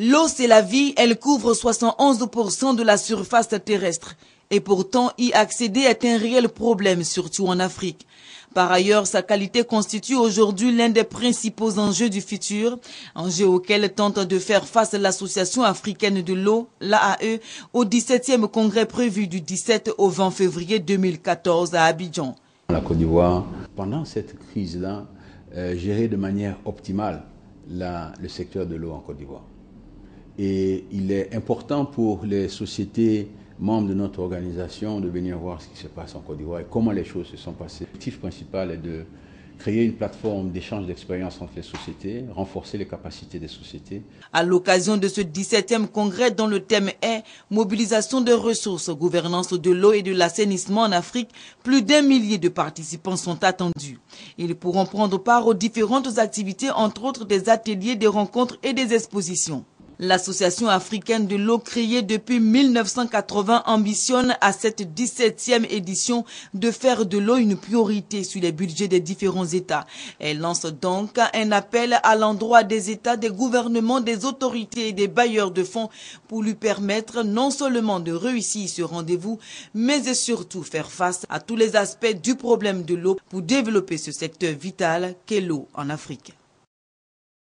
L'eau, c'est la vie, elle couvre 71% de la surface terrestre. Et pourtant, y accéder est un réel problème, surtout en Afrique. Par ailleurs, sa qualité constitue aujourd'hui l'un des principaux enjeux du futur, enjeux auquel tente de faire face l'Association africaine de l'eau, l'AAE, au 17e congrès prévu du 17 au 20 février 2014 à Abidjan. La Côte d'Ivoire, pendant cette crise-là, euh, gérer de manière optimale le secteur de l'eau en Côte d'Ivoire. Et il est important pour les sociétés membres de notre organisation de venir voir ce qui se passe en Côte d'Ivoire et comment les choses se sont passées. L'objectif principal est de créer une plateforme d'échange d'expériences entre les sociétés, renforcer les capacités des sociétés. À l'occasion de ce 17e congrès dont le thème est Mobilisation des ressources, gouvernance de l'eau et de l'assainissement en Afrique, plus d'un millier de participants sont attendus. Ils pourront prendre part aux différentes activités, entre autres des ateliers, des rencontres et des expositions. L'association africaine de l'eau créée depuis 1980 ambitionne à cette 17e édition de faire de l'eau une priorité sur les budgets des différents États. Elle lance donc un appel à l'endroit des États, des gouvernements, des autorités et des bailleurs de fonds pour lui permettre non seulement de réussir ce rendez-vous, mais surtout faire face à tous les aspects du problème de l'eau pour développer ce secteur vital qu'est l'eau en Afrique.